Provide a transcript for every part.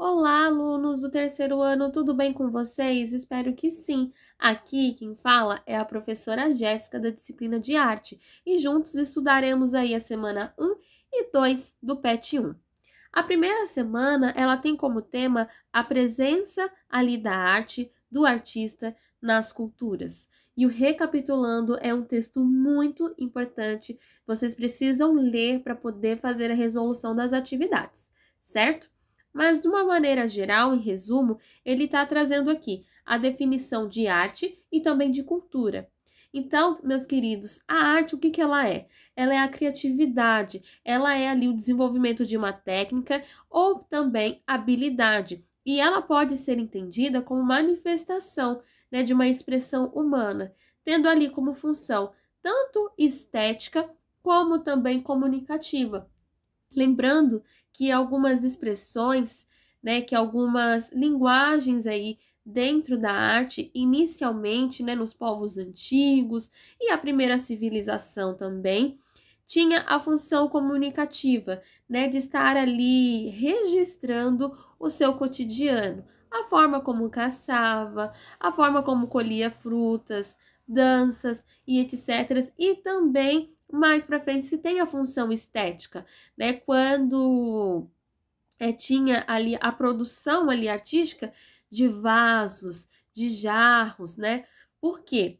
Olá, alunos do terceiro ano, tudo bem com vocês? Espero que sim. Aqui quem fala é a professora Jéssica da disciplina de arte e juntos estudaremos aí a semana 1 e 2 do PET 1. A primeira semana, ela tem como tema a presença ali da arte do artista nas culturas. E o Recapitulando é um texto muito importante, vocês precisam ler para poder fazer a resolução das atividades, certo? Mas, de uma maneira geral, em resumo, ele está trazendo aqui a definição de arte e também de cultura. Então, meus queridos, a arte, o que, que ela é? Ela é a criatividade, ela é ali o desenvolvimento de uma técnica ou também habilidade. E ela pode ser entendida como manifestação né, de uma expressão humana, tendo ali como função tanto estética como também comunicativa. Lembrando que algumas expressões, né, que algumas linguagens aí dentro da arte, inicialmente, né, nos povos antigos e a primeira civilização também, tinha a função comunicativa, né, de estar ali registrando o seu cotidiano, a forma como caçava, a forma como colhia frutas, danças e etc, e também mais para frente se tem a função estética, né? Quando é, tinha ali a produção ali artística de vasos, de jarros, né? Por quê?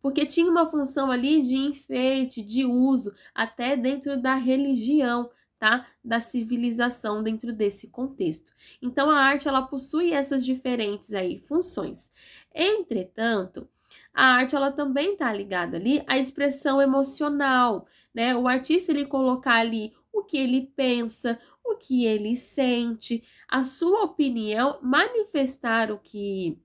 Porque tinha uma função ali de enfeite, de uso, até dentro da religião, tá? Da civilização dentro desse contexto. Então a arte ela possui essas diferentes aí funções. Entretanto, a arte ela também está ligada ali à expressão emocional, né? O artista ele colocar ali o que ele pensa, o que ele sente, a sua opinião, manifestar o que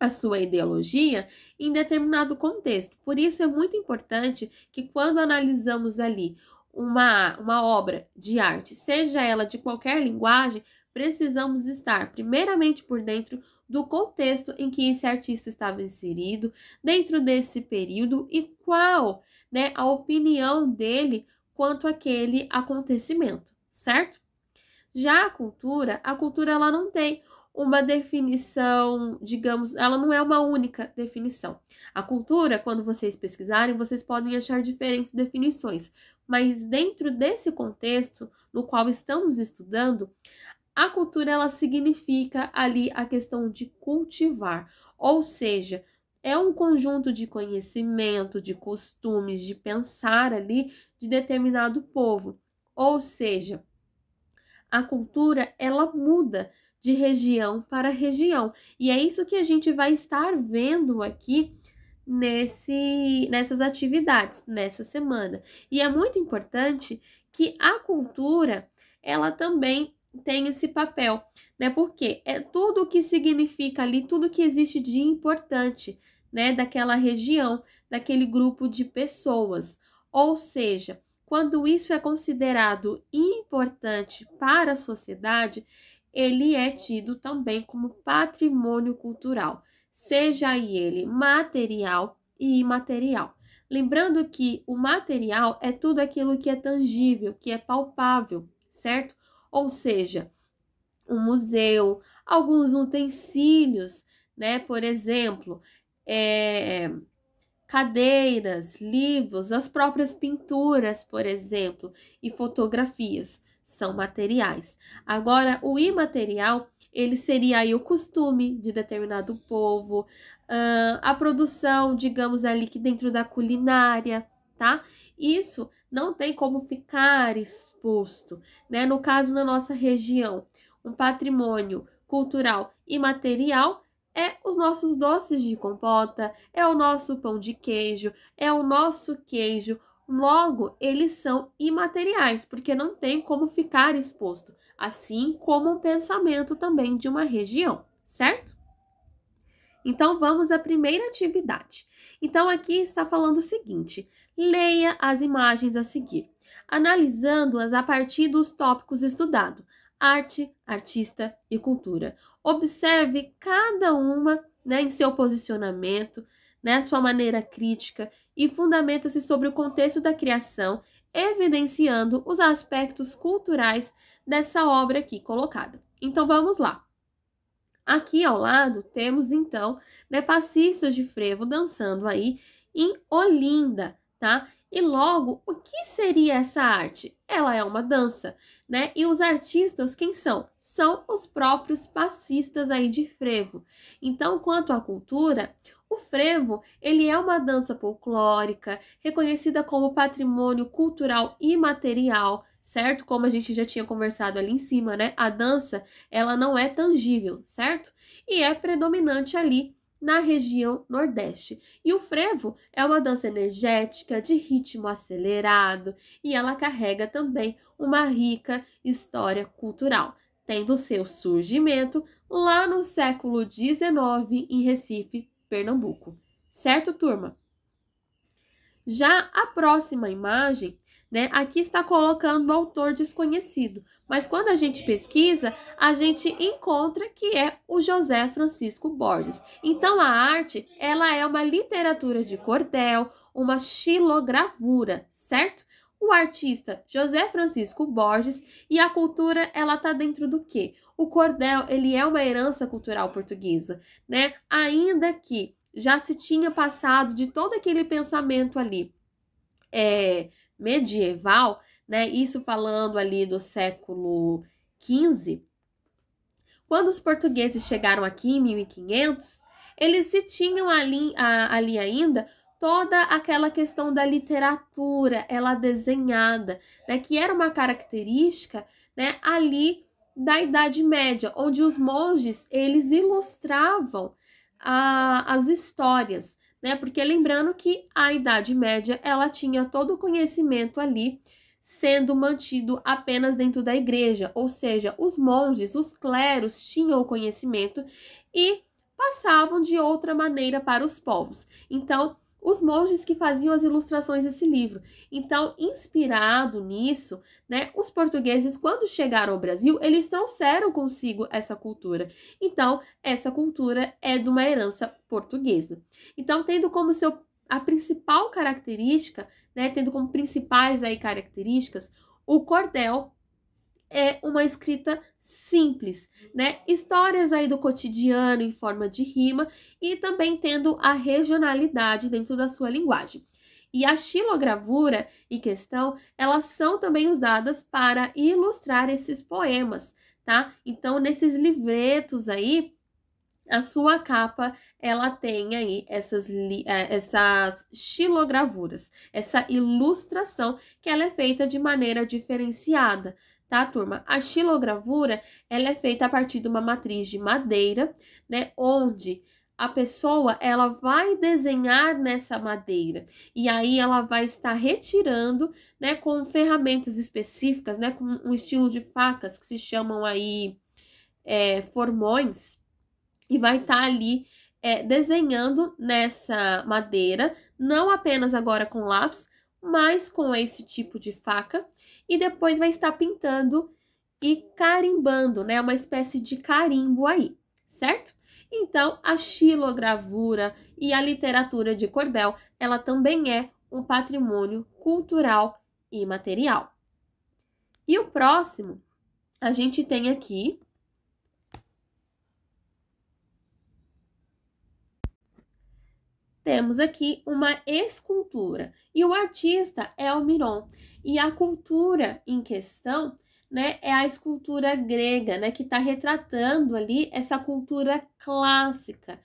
a sua ideologia em determinado contexto. Por isso é muito importante que quando analisamos ali uma, uma obra de arte, seja ela de qualquer linguagem, precisamos estar, primeiramente, por dentro do contexto em que esse artista estava inserido, dentro desse período e qual né, a opinião dele quanto àquele acontecimento, certo? Já a cultura, a cultura ela não tem uma definição, digamos, ela não é uma única definição. A cultura, quando vocês pesquisarem, vocês podem achar diferentes definições, mas dentro desse contexto no qual estamos estudando, a cultura ela significa ali a questão de cultivar, ou seja, é um conjunto de conhecimento, de costumes, de pensar ali de determinado povo. Ou seja, a cultura ela muda de região para região. E é isso que a gente vai estar vendo aqui nesse, nessas atividades, nessa semana. E é muito importante que a cultura ela também tem esse papel, né? Porque é tudo o que significa ali, tudo que existe de importante, né? Daquela região, daquele grupo de pessoas. Ou seja, quando isso é considerado importante para a sociedade, ele é tido também como patrimônio cultural, seja ele material e imaterial. Lembrando que o material é tudo aquilo que é tangível, que é palpável, certo? ou seja, um museu, alguns utensílios, né? Por exemplo, é, cadeiras, livros, as próprias pinturas, por exemplo, e fotografias são materiais. Agora, o imaterial ele seria aí o costume de determinado povo, a produção, digamos ali que dentro da culinária, tá? Isso não tem como ficar exposto, né? No caso, na nossa região, um patrimônio cultural e material é os nossos doces de compota, é o nosso pão de queijo, é o nosso queijo. Logo, eles são imateriais, porque não tem como ficar exposto, assim como um pensamento também de uma região, certo? Então, vamos à primeira atividade. Então, aqui está falando o seguinte: leia as imagens a seguir, analisando-as a partir dos tópicos estudados: arte, artista e cultura. Observe cada uma né, em seu posicionamento, né, sua maneira crítica e fundamenta-se sobre o contexto da criação, evidenciando os aspectos culturais dessa obra aqui colocada. Então vamos lá. Aqui ao lado temos então né, passistas de frevo dançando aí em Olinda, tá? E logo, o que seria essa arte? Ela é uma dança, né? E os artistas quem são? São os próprios passistas aí de frevo. Então, quanto à cultura, o frevo, ele é uma dança folclórica, reconhecida como patrimônio cultural imaterial, certo? Como a gente já tinha conversado ali em cima, né? A dança, ela não é tangível, certo? E é predominante ali na região Nordeste. E o frevo é uma dança energética, de ritmo acelerado, e ela carrega também uma rica história cultural, tendo seu surgimento lá no século XIX em Recife, Pernambuco. Certo, turma? Já a próxima imagem né? Aqui está colocando o autor desconhecido, mas quando a gente pesquisa, a gente encontra que é o José Francisco Borges. Então a arte, ela é uma literatura de cordel, uma xilogravura, certo? O artista José Francisco Borges e a cultura, ela tá dentro do quê? O cordel, ele é uma herança cultural portuguesa, né? Ainda que já se tinha passado de todo aquele pensamento ali é, medieval, né, isso falando ali do século XV, quando os portugueses chegaram aqui em 1500, eles se tinham ali, a, ali ainda toda aquela questão da literatura, ela desenhada, né, que era uma característica, né, ali da Idade Média, onde os monges, eles ilustravam a, as histórias, né? Porque lembrando que a Idade Média, ela tinha todo o conhecimento ali sendo mantido apenas dentro da igreja, ou seja, os monges, os cleros tinham o conhecimento e passavam de outra maneira para os povos. Então, os monges que faziam as ilustrações desse livro. Então, inspirado nisso, né, os portugueses, quando chegaram ao Brasil, eles trouxeram consigo essa cultura. Então, essa cultura é de uma herança portuguesa. Então, tendo como seu a principal característica, né, tendo como principais aí características o cordel, é uma escrita simples, né? Histórias aí do cotidiano em forma de rima e também tendo a regionalidade dentro da sua linguagem. E a xilogravura em questão, elas são também usadas para ilustrar esses poemas, tá? Então, nesses livretos aí, a sua capa ela tem aí essas, é, essas xilogravuras, essa ilustração que ela é feita de maneira diferenciada, tá, turma? A xilogravura, ela é feita a partir de uma matriz de madeira, né, onde a pessoa ela vai desenhar nessa madeira e aí ela vai estar retirando, né, com ferramentas específicas, né, com um estilo de facas que se chamam aí é, formões e vai estar tá ali é, desenhando nessa madeira, não apenas agora com lápis, mas com esse tipo de faca e depois vai estar pintando e carimbando, né? Uma espécie de carimbo aí, certo? Então, a xilogravura e a literatura de cordel, ela também é um patrimônio cultural e material. E o próximo, a gente tem aqui temos aqui uma escultura e o artista é o Miron. E a cultura em questão né, é a escultura grega, né, que está retratando ali essa cultura clássica,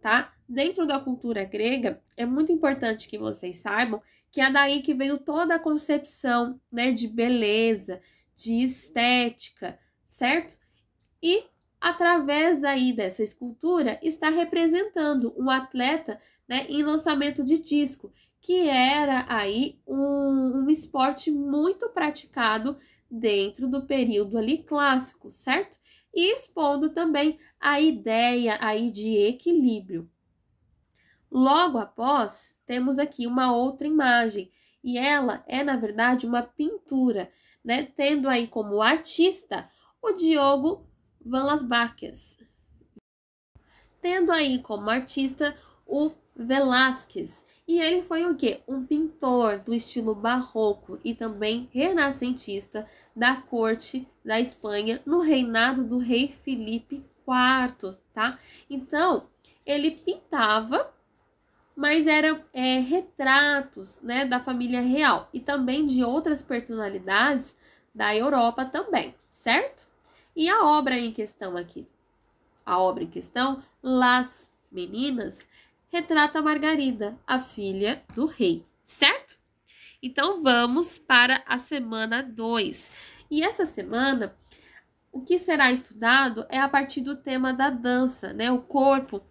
tá? Dentro da cultura grega, é muito importante que vocês saibam que é daí que veio toda a concepção, né, de beleza, de estética, certo? E através aí dessa escultura está representando um atleta, né, em lançamento de disco que era aí um, um esporte muito praticado dentro do período ali clássico, certo? E expondo também a ideia aí de equilíbrio. Logo após, temos aqui uma outra imagem, e ela é na verdade uma pintura, né, tendo aí como artista o Diogo Van Las Baques. Tendo aí como artista o Velázquez. E ele foi o quê? Um pintor do estilo barroco e também renascentista da corte da Espanha no reinado do rei Felipe IV, tá? Então, ele pintava, mas eram é, retratos né, da família real e também de outras personalidades da Europa também, certo? E a obra em questão aqui? A obra em questão, Las Meninas, retrata Margarida, a filha do rei, certo? Então vamos para a semana 2. E essa semana, o que será estudado é a partir do tema da dança, né? O corpo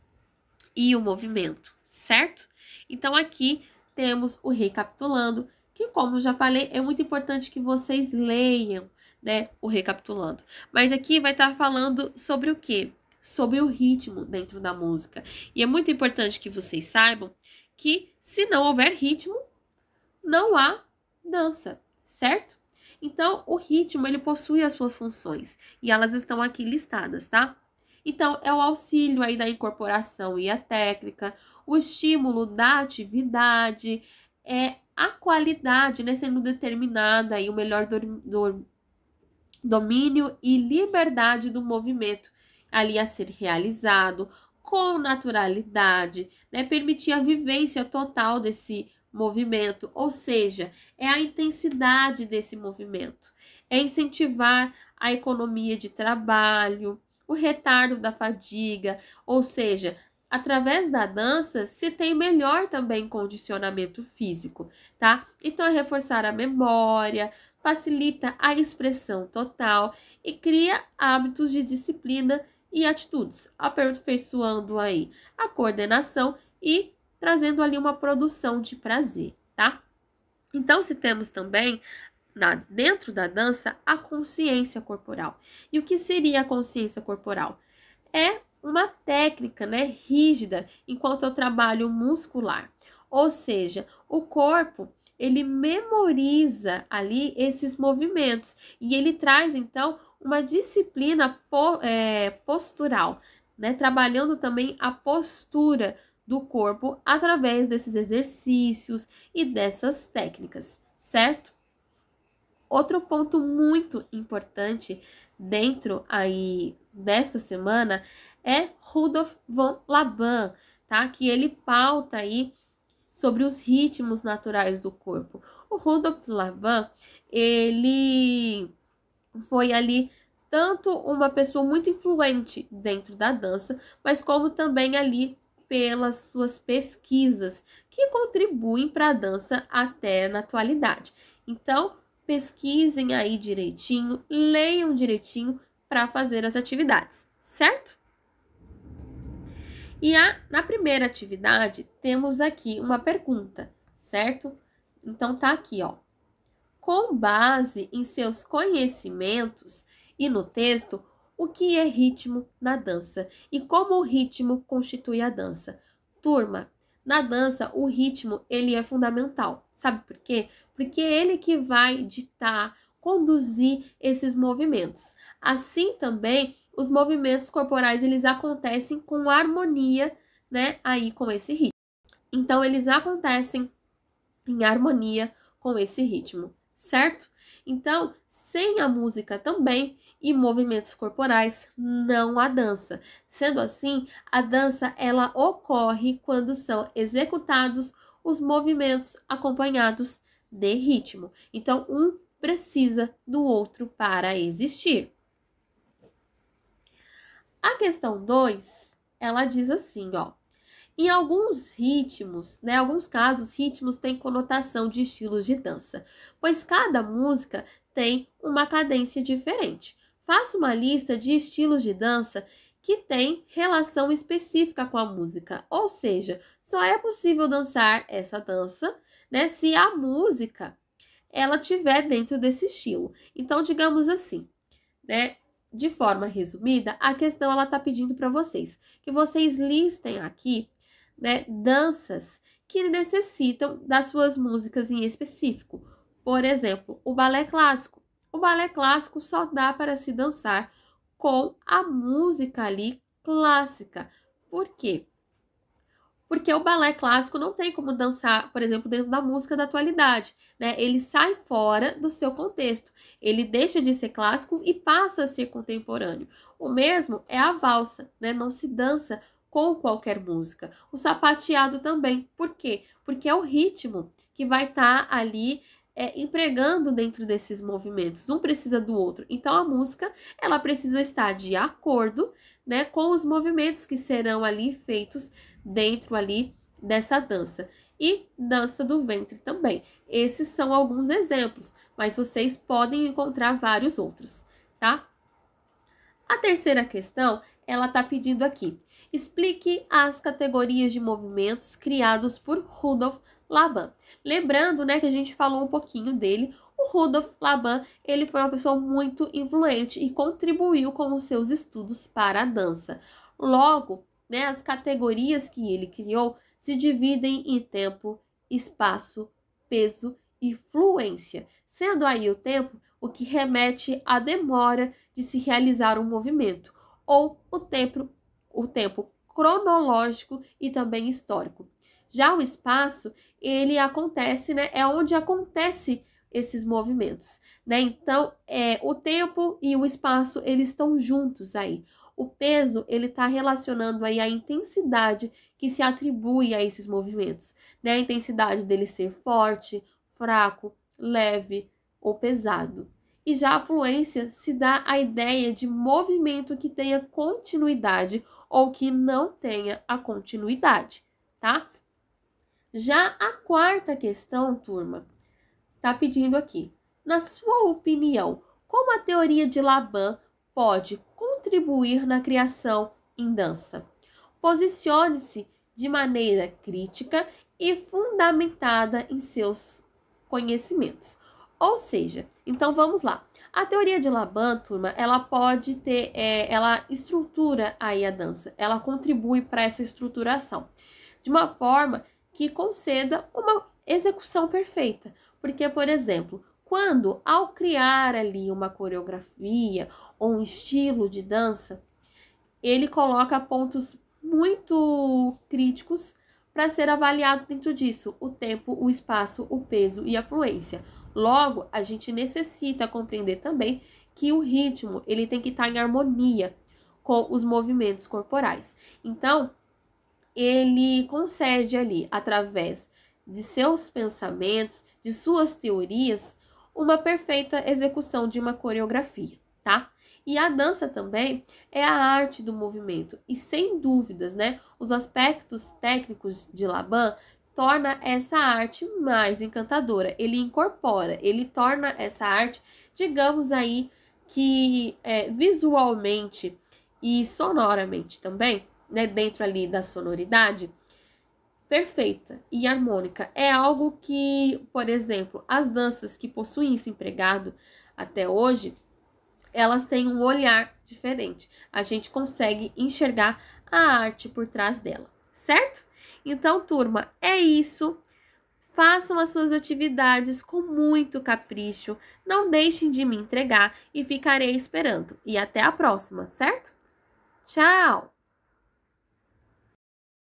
e o movimento, certo? Então aqui temos o recapitulando, que como já falei, é muito importante que vocês leiam, né, o recapitulando. Mas aqui vai estar falando sobre o que? sobre o ritmo dentro da música. E é muito importante que vocês saibam que se não houver ritmo, não há dança, certo? Então, o ritmo, ele possui as suas funções e elas estão aqui listadas, tá? Então, é o auxílio aí da incorporação e a técnica, o estímulo da atividade, é a qualidade, né, sendo determinada aí o melhor do, do, domínio e liberdade do movimento ali a ser realizado com naturalidade, né? Permitir a vivência total desse movimento, ou seja, é a intensidade desse movimento. É incentivar a economia de trabalho, o retardo da fadiga, ou seja, através da dança se tem melhor também condicionamento físico, tá? Então é reforçar a memória, facilita a expressão total e cria hábitos de disciplina e atitudes, aperfeiçoando aí a coordenação e trazendo ali uma produção de prazer, tá? Então, se temos também na, dentro da dança a consciência corporal. E o que seria a consciência corporal? É uma técnica né, rígida enquanto eu trabalho muscular. Ou seja, o corpo ele memoriza ali esses movimentos e ele traz então uma disciplina é, postural, né? Trabalhando também a postura do corpo através desses exercícios e dessas técnicas, certo? Outro ponto muito importante dentro aí dessa semana é Rudolf von Laban, tá? Que ele pauta aí sobre os ritmos naturais do corpo. O Rudolf Laban, ele foi ali tanto uma pessoa muito influente dentro da dança, mas como também ali pelas suas pesquisas que contribuem para a dança até na atualidade. Então, pesquisem aí direitinho, leiam direitinho para fazer as atividades, certo? E a, na primeira atividade, temos aqui uma pergunta, certo? Então, tá aqui, ó com base em seus conhecimentos e no texto, o que é ritmo na dança e como o ritmo constitui a dança. Turma, na dança o ritmo ele é fundamental. Sabe por quê? Porque é ele que vai ditar, conduzir esses movimentos. Assim também os movimentos corporais eles acontecem com harmonia, né, aí com esse ritmo. Então eles acontecem em harmonia com esse ritmo certo? Então, sem a música também e movimentos corporais, não há dança. Sendo assim, a dança ela ocorre quando são executados os movimentos acompanhados de ritmo. Então, um precisa do outro para existir. A questão 2, ela diz assim, ó: em alguns ritmos, né, alguns casos, ritmos têm conotação de estilos de dança, pois cada música tem uma cadência diferente. Faça uma lista de estilos de dança que tem relação específica com a música, ou seja, só é possível dançar essa dança, né, se a música ela tiver dentro desse estilo. Então, digamos assim, né, de forma resumida, a questão ela está pedindo para vocês que vocês listem aqui né, danças que necessitam das suas músicas em específico. Por exemplo, o balé clássico. O balé clássico só dá para se dançar com a música ali clássica. Por quê? Porque o balé clássico não tem como dançar, por exemplo, dentro da música da atualidade, né? Ele sai fora do seu contexto. Ele deixa de ser clássico e passa a ser contemporâneo. O mesmo é a valsa, né? Não se dança com qualquer música. O sapateado também. Por quê? Porque é o ritmo que vai estar tá ali é, empregando dentro desses movimentos. Um precisa do outro. Então a música ela precisa estar de acordo, né, com os movimentos que serão ali feitos dentro ali dessa dança e dança do ventre também. Esses são alguns exemplos, mas vocês podem encontrar vários outros, tá? A terceira questão, ela tá pedindo aqui: Explique as categorias de movimentos criados por Rudolf Laban. Lembrando, né, que a gente falou um pouquinho dele, o Rudolf Laban, ele foi uma pessoa muito influente e contribuiu com os seus estudos para a dança. Logo, né, as categorias que ele criou se dividem em tempo, espaço, peso e fluência, sendo aí o tempo o que remete à demora de se realizar um movimento, ou o tempo o tempo cronológico e também histórico. Já o espaço, ele acontece, né, é onde acontece esses movimentos, né? Então, é, o tempo e o espaço, eles estão juntos aí. O peso, ele está relacionando aí a intensidade que se atribui a esses movimentos, né? A intensidade dele ser forte, fraco, leve ou pesado. E já a fluência se dá a ideia de movimento que tenha continuidade ou que não tenha a continuidade, tá? Já a quarta questão, turma, tá pedindo aqui, na sua opinião, como a teoria de Laban pode contribuir na criação em dança? Posicione-se de maneira crítica e fundamentada em seus conhecimentos. Ou seja, então vamos lá. A teoria de Laban, turma, ela pode ter, é, ela estrutura aí a dança, ela contribui para essa estruturação, de uma forma que conceda uma execução perfeita. Porque, por exemplo, quando ao criar ali uma coreografia ou um estilo de dança, ele coloca pontos muito críticos para ser avaliado dentro disso: o tempo, o espaço, o peso e a fluência. Logo, a gente necessita compreender também que o ritmo ele tem que estar tá em harmonia com os movimentos corporais. Então, ele concede ali, através de seus pensamentos, de suas teorias, uma perfeita execução de uma coreografia, tá? E a dança também é a arte do movimento, e sem dúvidas, né? Os aspectos técnicos de Laban torna essa arte mais encantadora. Ele incorpora, ele torna essa arte, digamos aí, que é, visualmente e sonoramente também, né, dentro ali da sonoridade, perfeita e harmônica. É algo que, por exemplo, as danças que possuem isso empregado até hoje, elas têm um olhar diferente. A gente consegue enxergar a arte por trás dela, certo? Então, turma, é isso. Façam as suas atividades com muito capricho, não deixem de me entregar e ficarei esperando. E até a próxima, certo? Tchau!